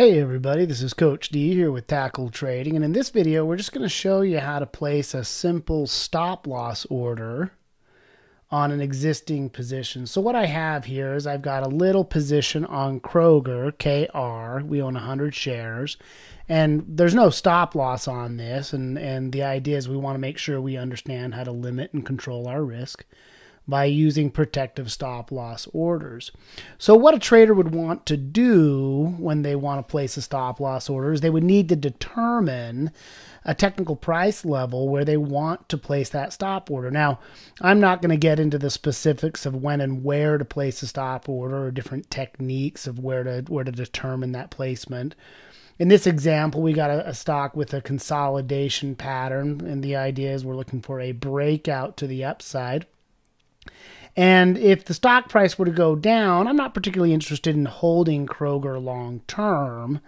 Hey everybody, this is Coach D here with Tackle Trading, and in this video we're just going to show you how to place a simple stop loss order on an existing position. So what I have here is I've got a little position on Kroger, KR, we own 100 shares, and there's no stop loss on this, and, and the idea is we want to make sure we understand how to limit and control our risk by using protective stop loss orders. So, what a trader would want to do when they want to place a stop loss order is they would need to determine a technical price level where they want to place that stop order. Now, I'm not going to get into the specifics of when and where to place a stop order or different techniques of where to where to determine that placement. In this example, we got a, a stock with a consolidation pattern, and the idea is we're looking for a breakout to the upside. And if the stock price were to go down, I'm not particularly interested in holding Kroger long term.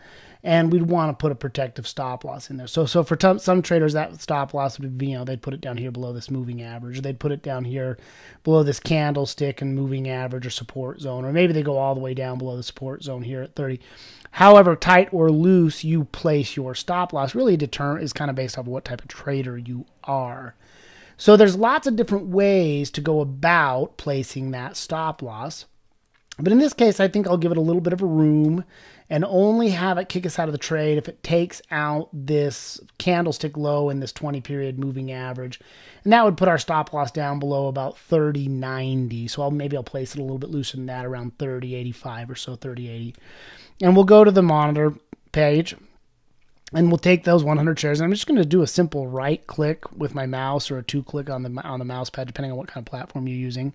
And we'd want to put a protective stop loss in there. So, so for t- some traders, that stop loss would be, you know, they'd put it down here below this moving average, or they'd put it down here below this candlestick and moving average or support zone, or maybe they go all the way down below the support zone here at 30. However tight or loose you place your stop loss really determine is kind of based off what type of trader you are. So there's lots of different ways to go about placing that stop loss. But in this case, I think I'll give it a little bit of a room and only have it kick us out of the trade if it takes out this candlestick low and this 20 period moving average. And that would put our stop loss down below about 30.90. So I'll, maybe I'll place it a little bit looser than that around 30.85 or so, 30.80. And we'll go to the monitor page and we'll take those 100 shares and i'm just going to do a simple right click with my mouse or a two click on the on the mouse pad depending on what kind of platform you're using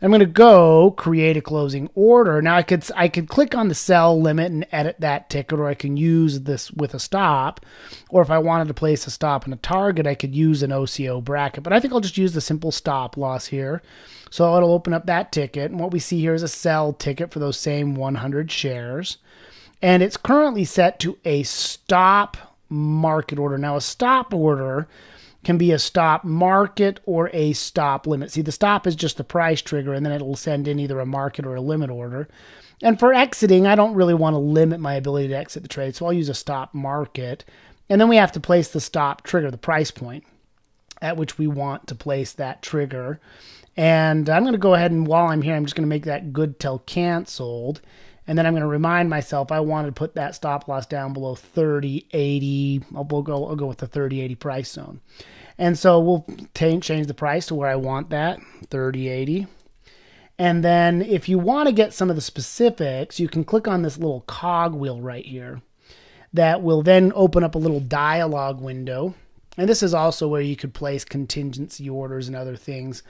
i'm going to go create a closing order now i could i could click on the sell limit and edit that ticket or i can use this with a stop or if i wanted to place a stop and a target i could use an oco bracket but i think i'll just use the simple stop loss here so it'll open up that ticket and what we see here is a sell ticket for those same 100 shares and it's currently set to a stop market order. Now, a stop order can be a stop market or a stop limit. See, the stop is just the price trigger, and then it'll send in either a market or a limit order. And for exiting, I don't really want to limit my ability to exit the trade, so I'll use a stop market. And then we have to place the stop trigger, the price point at which we want to place that trigger. And I'm going to go ahead and while I'm here, I'm just going to make that good till canceled. And then I'm going to remind myself I want to put that stop loss down below 3080. I'll, we'll go, I'll go with the 3080 price zone. And so we'll t- change the price to where I want that 3080. And then if you want to get some of the specifics, you can click on this little cog wheel right here that will then open up a little dialog window. And this is also where you could place contingency orders and other things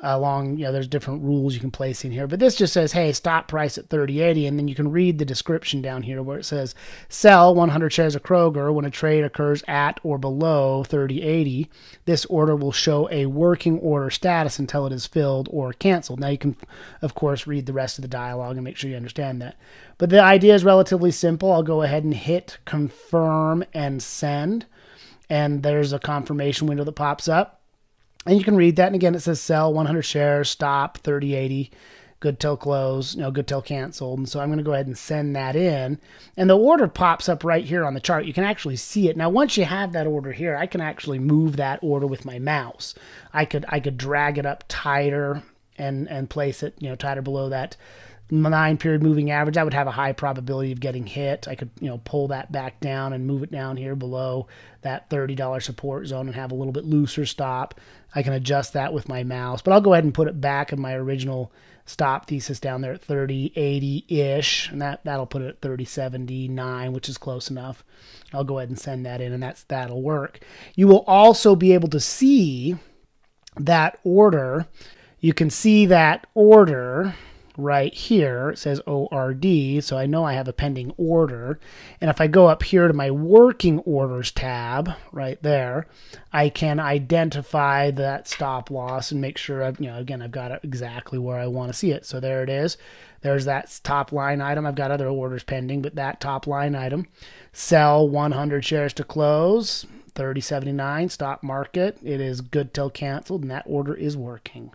along you know there's different rules you can place in here but this just says hey stop price at 3080 and then you can read the description down here where it says sell 100 shares of kroger when a trade occurs at or below 3080 this order will show a working order status until it is filled or canceled now you can of course read the rest of the dialogue and make sure you understand that but the idea is relatively simple i'll go ahead and hit confirm and send and there's a confirmation window that pops up and you can read that. And again, it says sell 100 shares, stop 3080, good till close, you know, good till canceled. And so I'm going to go ahead and send that in. And the order pops up right here on the chart. You can actually see it. Now, once you have that order here, I can actually move that order with my mouse. I could I could drag it up tighter and and place it, you know, tighter below that nine period moving average, I would have a high probability of getting hit. I could, you know, pull that back down and move it down here below that $30 support zone and have a little bit looser stop. I can adjust that with my mouse, but I'll go ahead and put it back in my original stop thesis down there at 30, 80 ish. And that, that'll put it at 30, which is close enough. I'll go ahead and send that in and that's, that'll work. You will also be able to see that order. You can see that order right here. It says ORD, so I know I have a pending order. And if I go up here to my working orders tab right there, I can identify that stop loss and make sure I've, you know, again, I've got it exactly where I want to see it. So there it is. There's that top line item. I've got other orders pending, but that top line item. Sell 100 shares to close, 3079, stop market. It is good till canceled, and that order is working.